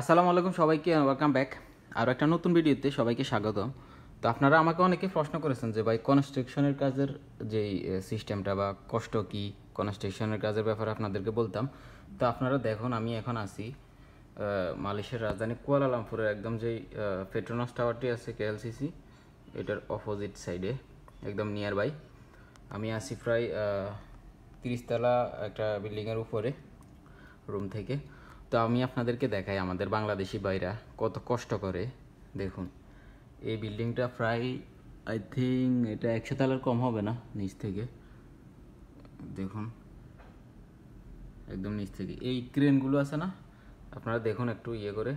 আসসালামু আলাইকুম সবাইকে ওয়েলকাম ব্যাক আরও একটা নতুন ভিডিওতে সবাইকে স্বাগত তো আপনারা আমাকে অনেকে প্রশ্ন করেছেন যে ভাই কনস্ট্রাকশনের কাজের যেই সিস্টেমটা বা কষ্ট কি কনস্ট্রাকশনের কাজের ব্যাপারে আপনাদেরকে বলতাম তো আপনারা দেখুন আমি এখন আসি মালয়েশিয়ার রাজধানী কুয়ালালামপুরের একদম যেই পেট্রোনাস টাওয়ারটি আছে কেএলসিসি এটার অপোজিট সাইডে একদম নিয়ার বাই আমি আসি প্রায় তিরিশতলা একটা বিল্ডিংয়ের উপরে রুম থেকে তো আমি আপনাদেরকে দেখাই আমাদের বাংলাদেশি বাইরা কত কষ্ট করে দেখুন এই বিল্ডিংটা প্রায় আই থিঙ্ক এটা একশো তালার কম হবে না নিচ থেকে দেখুন একদম নিচ থেকে এই ক্রেনগুলো আছে না আপনারা দেখুন একটু ইয়ে করে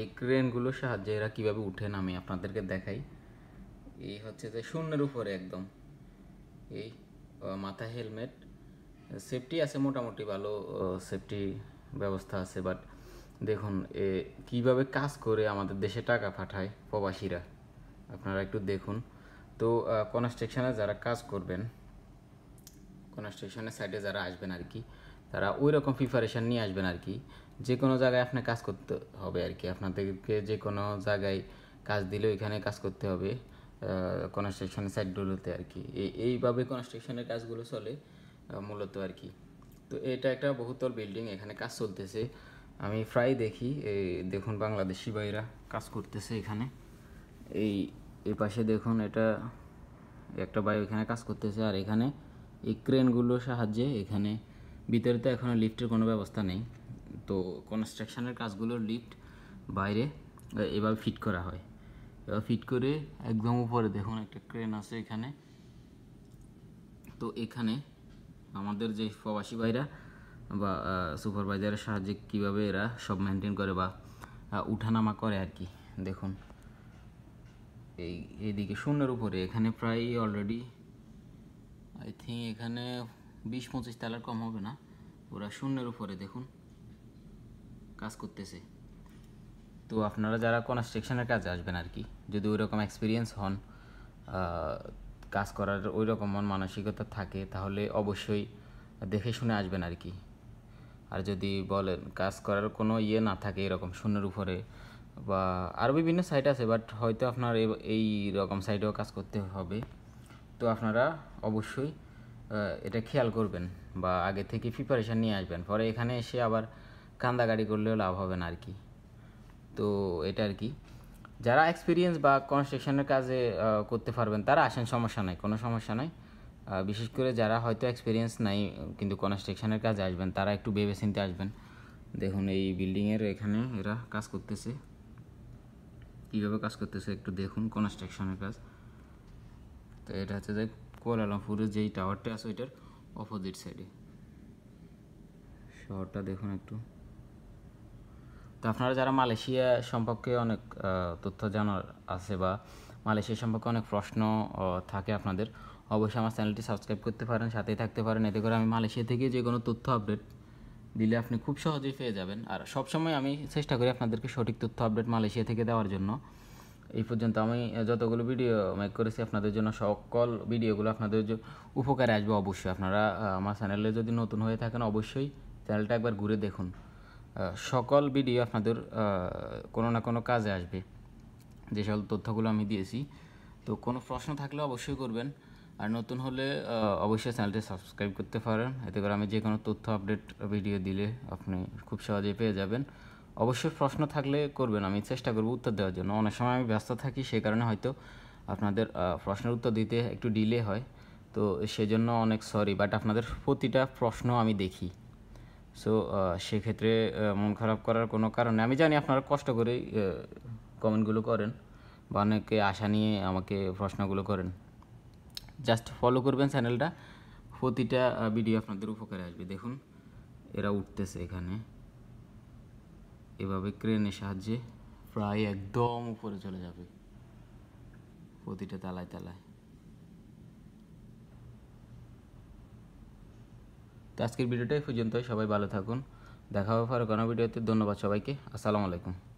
এই ক্রেনগুলোর সাহায্যে এরা কীভাবে উঠেন আমি আপনাদেরকে দেখাই এই হচ্ছে যে শূন্যের উপরে একদম এই মাথা হেলমেট সেফটি আছে মোটামুটি ভালো সেফটি ব্যবস্থা আছে বাট দেখুন এ কীভাবে কাজ করে আমাদের দেশে টাকা পাঠায় প্রবাসীরা আপনারা একটু দেখুন তো কনস্ট্রাকশানে যারা কাজ করবেন কনস্ট্রাকশানের সাইডে যারা আসবেন আর কি তারা ওই রকম প্রিপারেশান নিয়ে আসবেন আর কি যে কোনো জায়গায় আপনার কাজ করতে হবে আর কি আপনাদেরকে যে কোনো জায়গায় কাজ দিলে ওইখানে কাজ করতে হবে কনস্ট্রাকশানের সাইডগুলোতে আর কি এইভাবে কনস্ট্রাকশানের কাজগুলো চলে মূলত আর কি তো এটা একটা বহুতল বিল্ডিং এখানে কাজ চলতেছে আমি প্রায় দেখি দেখুন বাংলাদেশি ভাইরা কাজ করতেছে এখানে এই এ পাশে দেখুন এটা একটা ভাই এখানে কাজ করতেছে আর এখানে এই ক্রেনগুলোর সাহায্যে এখানে ভিতরে তো এখনও লিফটের কোনো ব্যবস্থা নেই তো কনস্ট্রাকশানের কাজগুলোর লিফট বাইরে এভাবে ফিট করা হয় এবার ফিট করে একদম উপরে দেখুন একটা ক্রেন আছে এখানে তো এখানে আমাদের যে প্রবাসী ভাইরা বা সুপারভাইজারের সাহায্যে কীভাবে এরা সব মেনটেন করে বা উঠানামা করে আর কি দেখুন এই এইদিকে শূন্যের উপরে এখানে প্রায় অলরেডি আই থিঙ্ক এখানে বিশ পঁচিশ তালার কম হবে না ওরা শূন্যের উপরে দেখুন কাজ করতেছে তো আপনারা যারা কনস্ট্রাকশানের কাজে আসবেন আর কি যদি ওইরকম এক্সপিরিয়েন্স হন কাজ করার ওই রকম মন মানসিকতা থাকে তাহলে অবশ্যই দেখে শুনে আসবেন আর কি আর যদি বলেন কাজ করার কোনো ইয়ে না থাকে এরকম শূন্যের উপরে বা আরও বিভিন্ন সাইট আছে বাট হয়তো আপনার এই রকম সাইটেও কাজ করতে হবে তো আপনারা অবশ্যই এটা খেয়াল করবেন বা আগে থেকে প্রিপারেশান নিয়ে আসবেন পরে এখানে এসে আবার কান্দাকাড়ি করলেও লাভ হবে না আর কি তো এটা আর কি যারা এক্সপিরিয়েন্স বা কনস্ট্রাকশনের কাজে করতে পারবেন তারা আসেন সমস্যা নাই কোনো সমস্যা নাই বিশেষ করে যারা হয়তো এক্সপিরিয়েন্স নাই কিন্তু কনস্ট্রাকশনের কাজে আসবেন তারা একটু ভেবে চিনতে আসবেন দেখুন এই বিল্ডিংয়ের এখানে এরা কাজ করতেছে কীভাবে কাজ করতেছে একটু দেখুন কনস্ট্রাকশনের কাজ তো এটা হচ্ছে যে কোয়ালালামপুরের যেই টাওয়ারটা আছে ওইটার অপোজিট সাইডে শহরটা দেখুন একটু আপনারা যারা মালয়েশিয়া সম্পর্কে অনেক তথ্য জানার আছে বা মালয়েশিয়া সম্পর্কে অনেক প্রশ্ন থাকে আপনাদের অবশ্যই আমার চ্যানেলটি সাবস্ক্রাইব করতে পারেন সাথেই থাকতে পারেন এতে করে আমি মালয়েশিয়া থেকে যে কোনো তথ্য আপডেট দিলে আপনি খুব সহজেই পেয়ে যাবেন আর সবসময় আমি চেষ্টা করি আপনাদেরকে সঠিক তথ্য আপডেট মালয়েশিয়া থেকে দেওয়ার জন্য এই পর্যন্ত আমি যতগুলো ভিডিও মেক করেছি আপনাদের জন্য সকল ভিডিওগুলো আপনাদের উপকারে আসবে অবশ্যই আপনারা আমার চ্যানেলে যদি নতুন হয়ে থাকেন অবশ্যই চ্যানেলটা একবার ঘুরে দেখুন সকল ভিডিও আপনাদের কোনো না কোনো কাজে আসবে যে সকল তথ্যগুলো আমি দিয়েছি তো কোনো প্রশ্ন থাকলে অবশ্যই করবেন আর নতুন হলে অবশ্যই চ্যানেলটি সাবস্ক্রাইব করতে পারেন এতে করে আমি যে কোনো তথ্য আপডেট ভিডিও দিলে আপনি খুব সহজেই পেয়ে যাবেন অবশ্যই প্রশ্ন থাকলে করবেন আমি চেষ্টা করব উত্তর দেওয়ার জন্য অনেক সময় আমি ব্যস্ত থাকি সেই কারণে হয়তো আপনাদের প্রশ্নের উত্তর দিতে একটু ডিলে হয় তো সেজন্য অনেক সরি বাট আপনাদের প্রতিটা প্রশ্ন আমি দেখি সো uh, সেক্ষেত্রে uh, মন খারাপ করার কোনো কারণে আমি জানি আপনারা কষ্ট করেই কমেন্টগুলো uh, করেন বা অনেকে আশা নিয়ে আমাকে প্রশ্নগুলো করেন জাস্ট ফলো করবেন চ্যানেলটা প্রতিটা ভিডিও আপনাদের উপকারে আসবে দেখুন এরা উঠতেছে এখানে এভাবে ক্রেনের সাহায্যে প্রায় একদম উপরে চলে যাবে প্রতিটা তালায় তালায় তো আজকের ভিডিওটাই পর্যন্ত সবাই ভালো থাকুন দেখা হবে পরে কোনো ভিডিওতে ধন্যবাদ সবাইকে আসসালামু আলাইকুম